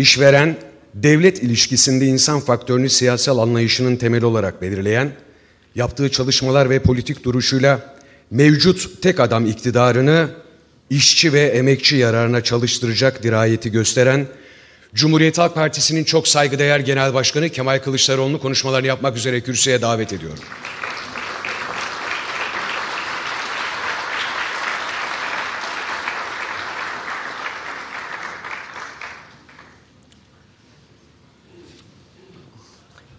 İşveren devlet ilişkisinde insan faktörünü siyasal anlayışının temeli olarak belirleyen, yaptığı çalışmalar ve politik duruşuyla mevcut tek adam iktidarını işçi ve emekçi yararına çalıştıracak dirayeti gösteren Cumhuriyet Halk Partisi'nin çok saygıdeğer Genel Başkanı Kemal Kılıçdaroğlu'nu konuşmalarını yapmak üzere kürsüye davet ediyorum.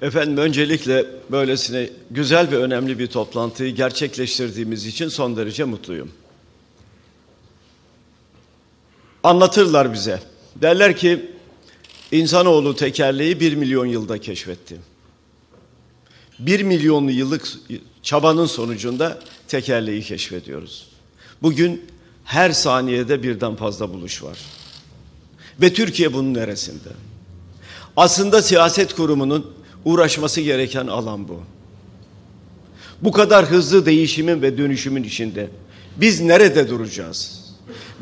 Efendim öncelikle böylesine güzel ve önemli bir toplantıyı gerçekleştirdiğimiz için son derece mutluyum. Anlatırlar bize. Derler ki insanoğlu tekerleği bir milyon yılda keşfetti. Bir milyonlu yıllık çabanın sonucunda tekerleği keşfediyoruz. Bugün her saniyede birden fazla buluş var. Ve Türkiye bunun neresinde? Aslında siyaset kurumunun uğraşması gereken alan bu. Bu kadar hızlı değişimin ve dönüşümün içinde biz nerede duracağız?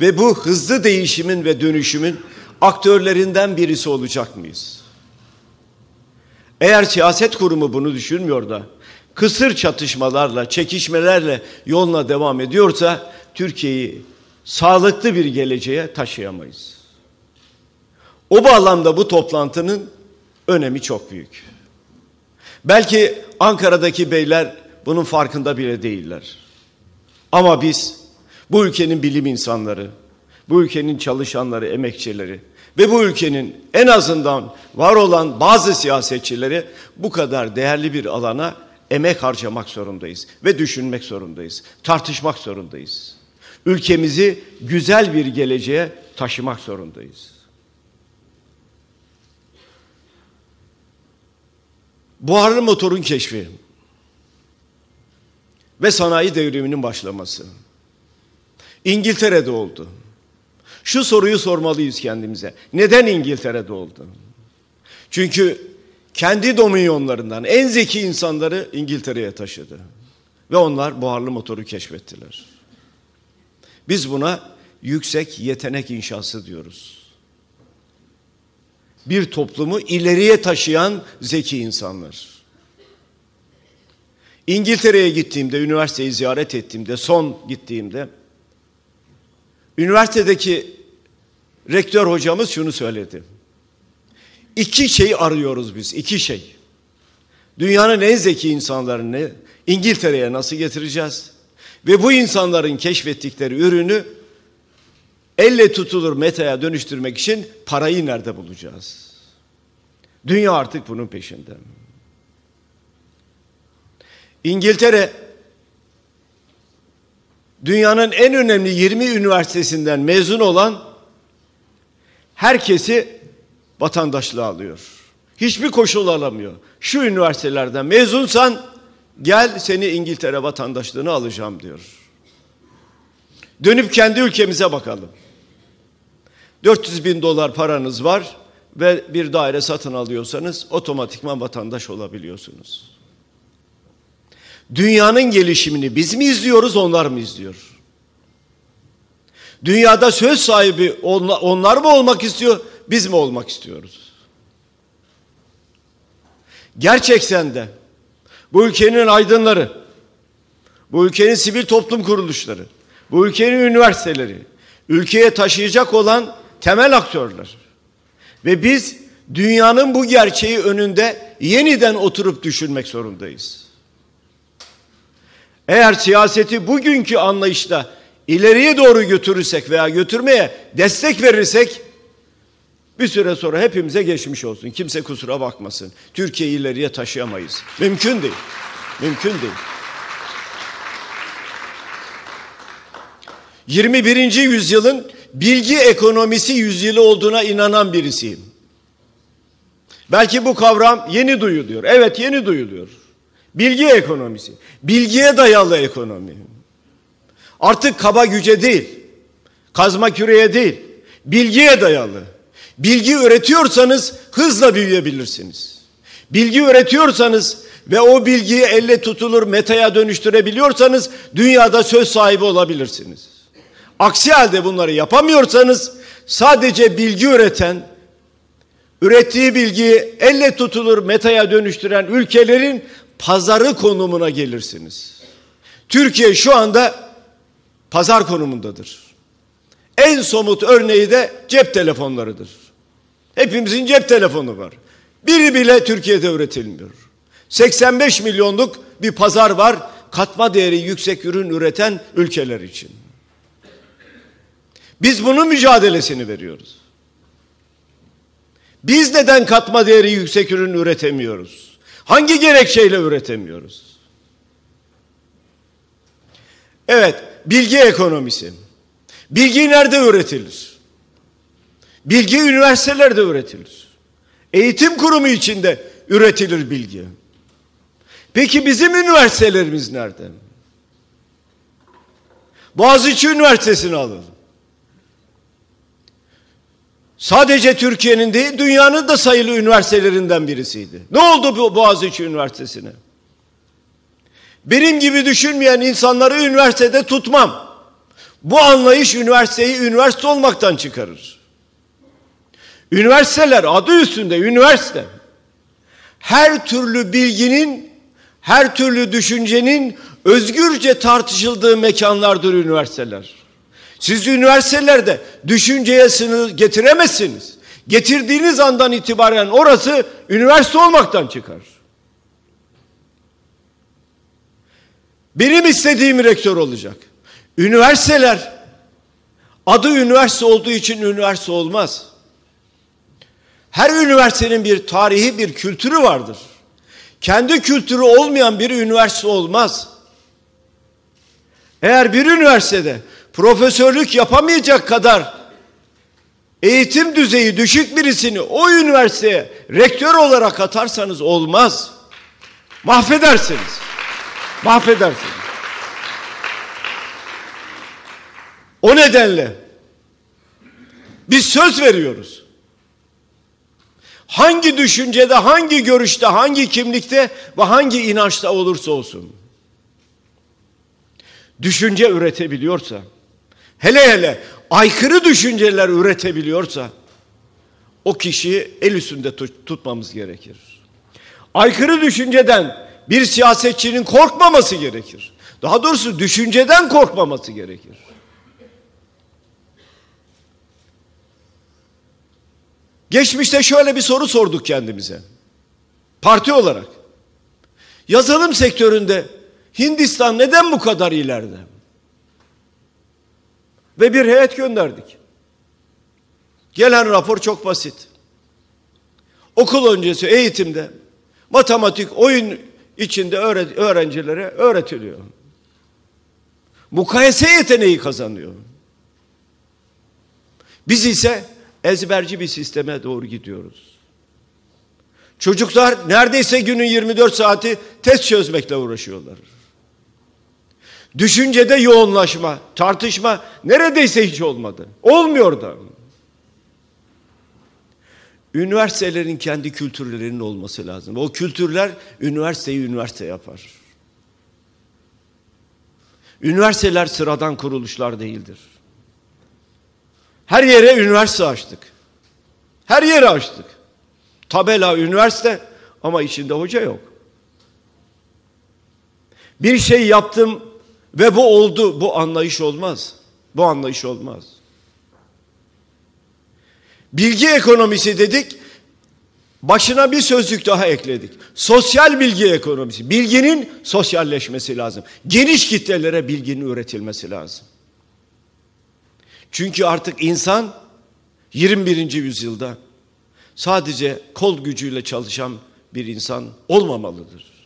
Ve bu hızlı değişimin ve dönüşümün aktörlerinden birisi olacak mıyız? Eğer siyaset kurumu bunu düşünmüyor da kısır çatışmalarla, çekişmelerle yoluna devam ediyorsa Türkiye'yi sağlıklı bir geleceğe taşıyamayız. O bağlamda bu toplantının önemi çok büyük. Belki Ankara'daki beyler bunun farkında bile değiller. Ama biz bu ülkenin bilim insanları, bu ülkenin çalışanları, emekçileri ve bu ülkenin en azından var olan bazı siyasetçileri bu kadar değerli bir alana emek harcamak zorundayız ve düşünmek zorundayız, tartışmak zorundayız. Ülkemizi güzel bir geleceğe taşımak zorundayız. buharlı motorun keşfi ve sanayi devriminin başlaması. İngiltere'de oldu. Şu soruyu sormalıyız kendimize. Neden İngiltere'de oldu? Çünkü kendi dominyonlarından en zeki insanları İngiltere'ye taşıdı. Ve onlar buharlı motoru keşfettiler. Biz buna yüksek yetenek inşası diyoruz bir toplumu ileriye taşıyan zeki insanlar. İngiltere'ye gittiğimde, üniversiteyi ziyaret ettiğimde, son gittiğimde üniversitedeki rektör hocamız şunu söyledi. İki şey arıyoruz biz, iki şey. Dünyanın en zeki insanlarını İngiltere'ye nasıl getireceğiz? Ve bu insanların keşfettikleri ürünü elle tutulur metaya dönüştürmek için parayı nerede bulacağız? Dünya artık bunun peşinde. İngiltere dünyanın en önemli 20 üniversitesinden mezun olan herkesi vatandaşlığa alıyor. Hiçbir koşul alamıyor. Şu üniversitelerden mezunsan gel seni İngiltere vatandaşlığını alacağım diyor. Dönüp kendi ülkemize bakalım. 400 bin dolar paranız var ve bir daire satın alıyorsanız otomatikman vatandaş olabiliyorsunuz. Dünyanın gelişimini biz mi izliyoruz onlar mı izliyor? Dünyada söz sahibi onlar mı olmak istiyor biz mi olmak istiyoruz? Gerçekten de bu ülkenin aydınları, bu ülkenin sivil toplum kuruluşları, bu ülkenin üniversiteleri, ülkeye taşıyacak olan temel aktörler. Ve biz dünyanın bu gerçeği önünde yeniden oturup düşünmek zorundayız. Eğer siyaseti bugünkü anlayışla ileriye doğru götürürsek veya götürmeye destek verirsek bir süre sonra hepimize geçmiş olsun. Kimse kusura bakmasın. Türkiye'yi ileriye taşıyamayız. Mümkün değil. Mümkün değil. 21. yüzyılın bilgi ekonomisi yüzyılı olduğuna inanan birisiyim. Belki bu kavram yeni duyuluyor. Evet yeni duyuluyor. Bilgi ekonomisi. Bilgiye dayalı ekonomi. Artık kaba güce değil. Kazma küreye değil. Bilgiye dayalı. Bilgi üretiyorsanız hızla büyüyebilirsiniz. Bilgi üretiyorsanız ve o bilgiyi elle tutulur metaya dönüştürebiliyorsanız dünyada söz sahibi olabilirsiniz. Aksi halde bunları yapamıyorsanız sadece bilgi üreten, ürettiği bilgiyi elle tutulur metaya dönüştüren ülkelerin pazarı konumuna gelirsiniz. Türkiye şu anda pazar konumundadır. En somut örneği de cep telefonlarıdır. Hepimizin cep telefonu var. Biri bile Türkiye'de üretilmiyor. 85 milyonluk bir pazar var katma değeri yüksek ürün üreten ülkeler için. Biz bunun mücadelesini veriyoruz. Biz neden katma değeri yüksek ürün üretemiyoruz? Hangi gerekçeyle üretemiyoruz? Evet, bilgi ekonomisi. Bilgi nerede üretilir? Bilgi üniversitelerde üretilir. Eğitim kurumu içinde üretilir bilgi. Peki bizim üniversitelerimiz nerede? Boğaziçi Üniversitesi'ni alalım. Sadece Türkiye'nin değil, dünyanın da sayılı üniversitelerinden birisiydi. Ne oldu bu Boğaziçi Üniversitesi'ne? Benim gibi düşünmeyen insanları üniversitede tutmam. Bu anlayış üniversiteyi üniversite olmaktan çıkarır. Üniversiteler adı üstünde üniversite. Her türlü bilginin, her türlü düşüncenin özgürce tartışıldığı mekanlardır üniversiteler. Siz üniversitelerde düşünceye getiremezsiniz. Getirdiğiniz andan itibaren orası üniversite olmaktan çıkar. Benim istediğim rektör olacak. Üniversiteler adı üniversite olduğu için üniversite olmaz. Her üniversitenin bir tarihi, bir kültürü vardır. Kendi kültürü olmayan bir üniversite olmaz. Eğer bir üniversitede profesörlük yapamayacak kadar eğitim düzeyi düşük birisini o üniversiteye rektör olarak atarsanız olmaz. Mahvedersiniz. Mahvedersiniz. O nedenle biz söz veriyoruz. Hangi düşüncede, hangi görüşte, hangi kimlikte ve hangi inançta olursa olsun. Düşünce üretebiliyorsa hele hele aykırı düşünceler üretebiliyorsa o kişiyi el üstünde tutmamız gerekir. Aykırı düşünceden bir siyasetçinin korkmaması gerekir. Daha doğrusu düşünceden korkmaması gerekir. Geçmişte şöyle bir soru sorduk kendimize. Parti olarak. Yazılım sektöründe Hindistan neden bu kadar ileride? Ve bir heyet gönderdik. Gelen rapor çok basit. Okul öncesi eğitimde matematik oyun içinde öğrencilere öğretiliyor. Mukayese yeteneği kazanıyor. Biz ise ezberci bir sisteme doğru gidiyoruz. Çocuklar neredeyse günün 24 saati test çözmekle uğraşıyorlar. Düşüncede yoğunlaşma, tartışma neredeyse hiç olmadı. Olmuyor da. Üniversitelerin kendi kültürlerinin olması lazım. O kültürler üniversiteyi üniversite yapar. Üniversiteler sıradan kuruluşlar değildir. Her yere üniversite açtık. Her yere açtık. Tabela üniversite ama içinde hoca yok. Bir şey yaptım ve bu oldu. Bu anlayış olmaz. Bu anlayış olmaz. Bilgi ekonomisi dedik. Başına bir sözlük daha ekledik. Sosyal bilgi ekonomisi. Bilginin sosyalleşmesi lazım. Geniş kitlelere bilginin üretilmesi lazım. Çünkü artık insan 21. yüzyılda sadece kol gücüyle çalışan bir insan olmamalıdır.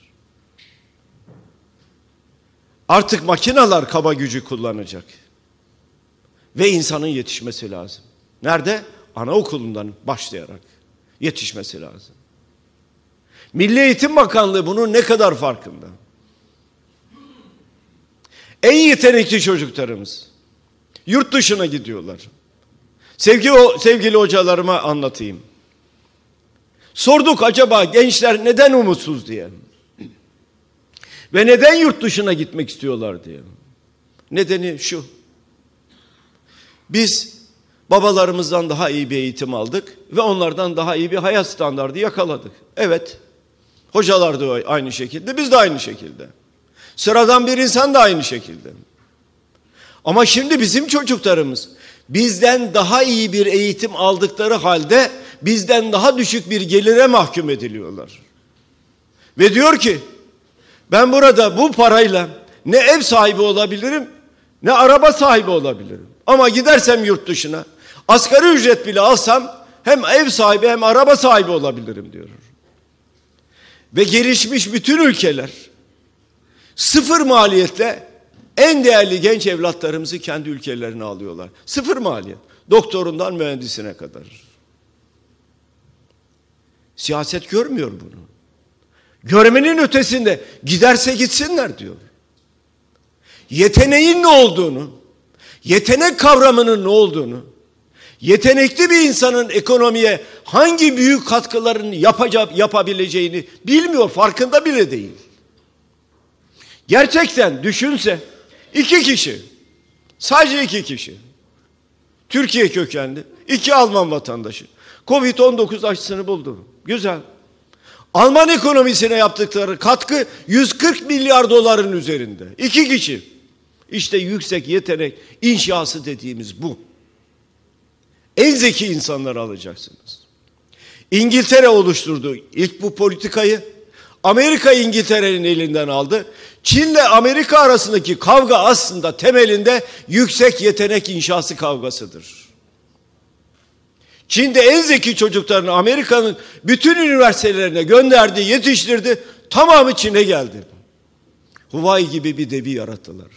Artık makinalar kaba gücü kullanacak. Ve insanın yetişmesi lazım. Nerede? Anaokulundan başlayarak yetişmesi lazım. Milli Eğitim Bakanlığı bunun ne kadar farkında? En yetenekli çocuklarımız yurt dışına gidiyorlar. Sevgili, sevgili hocalarıma anlatayım. Sorduk acaba gençler neden umutsuz diye. Ve neden yurt dışına gitmek istiyorlar diye. Nedeni şu. Biz babalarımızdan daha iyi bir eğitim aldık ve onlardan daha iyi bir hayat standardı yakaladık. Evet. Hocalar da aynı şekilde, biz de aynı şekilde. Sıradan bir insan da aynı şekilde. Ama şimdi bizim çocuklarımız bizden daha iyi bir eğitim aldıkları halde bizden daha düşük bir gelire mahkum ediliyorlar. Ve diyor ki ben burada bu parayla ne ev sahibi olabilirim ne araba sahibi olabilirim. Ama gidersem yurt dışına asgari ücret bile alsam hem ev sahibi hem araba sahibi olabilirim diyor. Ve gelişmiş bütün ülkeler sıfır maliyetle en değerli genç evlatlarımızı kendi ülkelerine alıyorlar. Sıfır maliyet. Doktorundan mühendisine kadar. Siyaset görmüyor bunu. Görmenin ötesinde giderse gitsinler diyor. Yeteneğin ne olduğunu, yetenek kavramının ne olduğunu, yetenekli bir insanın ekonomiye hangi büyük katkılarını yapacak, yapabileceğini bilmiyor, farkında bile değil. Gerçekten düşünse iki kişi, sadece iki kişi, Türkiye kökenli, iki Alman vatandaşı, Covid-19 aşısını buldu. Güzel. Alman ekonomisine yaptıkları katkı 140 milyar doların üzerinde. İki kişi. İşte yüksek yetenek inşası dediğimiz bu. En zeki insanları alacaksınız. İngiltere oluşturdu ilk bu politikayı. Amerika İngiltere'nin elinden aldı. Çin'le Amerika arasındaki kavga aslında temelinde yüksek yetenek inşası kavgasıdır. Şimdi en zeki çocuklarını Amerika'nın bütün üniversitelerine gönderdi, yetiştirdi. Tamamı Çin'e geldi. Huawei gibi bir devi yarattılar.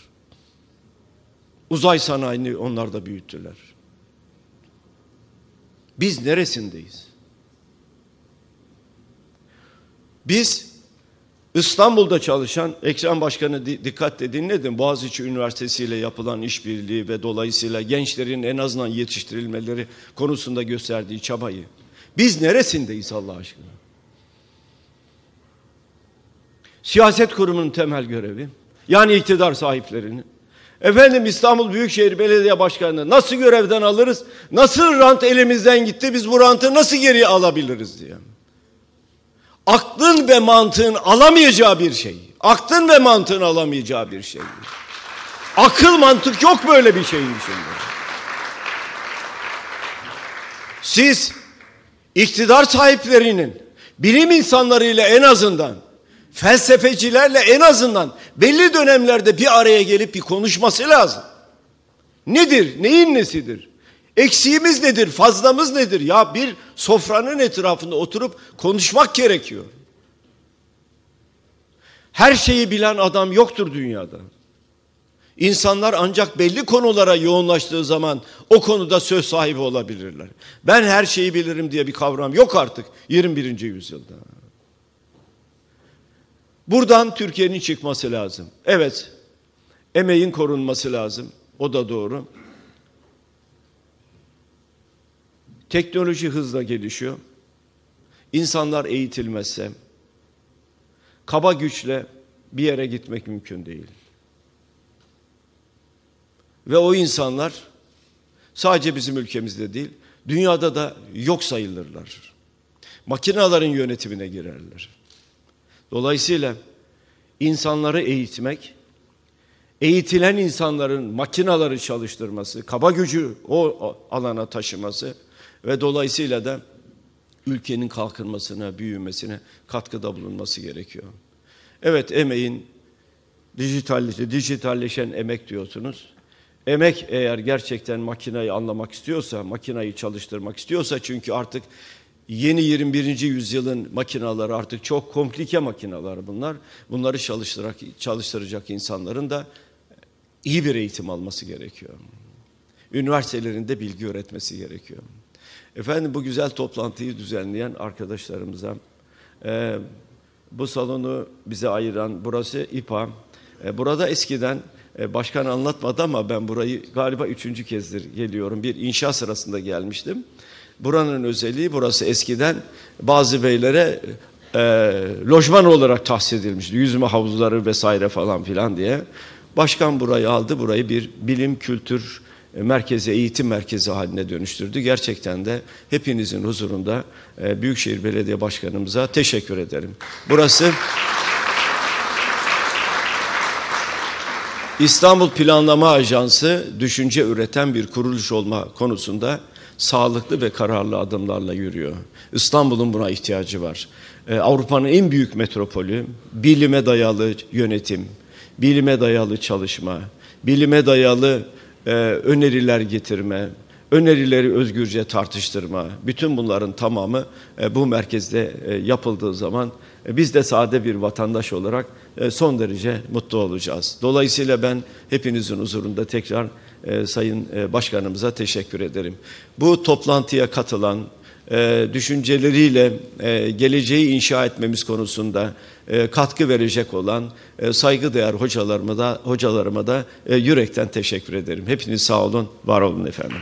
Uzay sanayini onlar da büyüttüler. Biz neresindeyiz? Biz İstanbul'da çalışan Ekrem Başkan'ı dikkatle dinledim. Boğaziçi Üniversitesi ile yapılan işbirliği ve dolayısıyla gençlerin en azından yetiştirilmeleri konusunda gösterdiği çabayı. Biz neresindeyiz Allah aşkına? Siyaset kurumunun temel görevi yani iktidar sahiplerini Efendim İstanbul Büyükşehir Belediye Başkanı'nı nasıl görevden alırız? Nasıl rant elimizden gitti? Biz bu rantı nasıl geri alabiliriz diye aklın ve mantığın alamayacağı bir şey. Aklın ve mantığın alamayacağı bir şey. Akıl mantık yok böyle bir şeyin içinde. Siz iktidar sahiplerinin bilim insanlarıyla en azından felsefecilerle en azından belli dönemlerde bir araya gelip bir konuşması lazım. Nedir? Neyin nesidir? Eksiğimiz nedir? Fazlamız nedir? Ya bir sofranın etrafında oturup konuşmak gerekiyor. Her şeyi bilen adam yoktur dünyada. İnsanlar ancak belli konulara yoğunlaştığı zaman o konuda söz sahibi olabilirler. Ben her şeyi bilirim diye bir kavram yok artık 21. yüzyılda. Buradan Türkiye'nin çıkması lazım. Evet, emeğin korunması lazım. O da doğru. Teknoloji hızla gelişiyor. İnsanlar eğitilmezse kaba güçle bir yere gitmek mümkün değil. Ve o insanlar sadece bizim ülkemizde değil, dünyada da yok sayılırlar. Makinaların yönetimine girerler. Dolayısıyla insanları eğitmek, eğitilen insanların makinaları çalıştırması, kaba gücü o alana taşıması ve dolayısıyla da ülkenin kalkınmasına, büyümesine katkıda bulunması gerekiyor. Evet emeğin dijitalleşti, dijitalleşen emek diyorsunuz. Emek eğer gerçekten makinayı anlamak istiyorsa, makinayı çalıştırmak istiyorsa çünkü artık yeni 21. yüzyılın makinaları artık çok komplike makinalar bunlar. Bunları çalıştırarak, çalıştıracak insanların da iyi bir eğitim alması gerekiyor. Üniversitelerinde bilgi öğretmesi gerekiyor. Efendim bu güzel toplantıyı düzenleyen arkadaşlarımıza, e, bu salonu bize ayıran burası İPA. E, burada eskiden e, başkan anlatmadı ama ben burayı galiba üçüncü kezdir geliyorum. Bir inşaat sırasında gelmiştim. Buranın özelliği burası eskiden bazı beylere e, lojman olarak tahsis edilmişti. Yüzme havuzları vesaire falan filan diye. Başkan burayı aldı, burayı bir bilim, kültür, e, merkeze, eğitim merkezi haline dönüştürdü. Gerçekten de hepinizin huzurunda e, Büyükşehir Belediye Başkanımıza teşekkür ederim. Burası İstanbul Planlama Ajansı düşünce üreten bir kuruluş olma konusunda sağlıklı ve kararlı adımlarla yürüyor. İstanbul'un buna ihtiyacı var. Ee, Avrupa'nın en büyük metropolü bilime dayalı yönetim, bilime dayalı çalışma, bilime dayalı ee, öneriler getirme, önerileri özgürce tartıştırma, bütün bunların tamamı e, bu merkezde e, yapıldığı zaman e, biz de sade bir vatandaş olarak son derece mutlu olacağız. Dolayısıyla ben hepinizin huzurunda tekrar Sayın Başkanımıza teşekkür ederim. Bu toplantıya katılan e, düşünceleriyle e, geleceği inşa etmemiz konusunda e, katkı verecek olan e, saygıdeğer hocalarıma da, hocalarıma da e, yürekten teşekkür ederim. Hepiniz sağ olun, var olun efendim.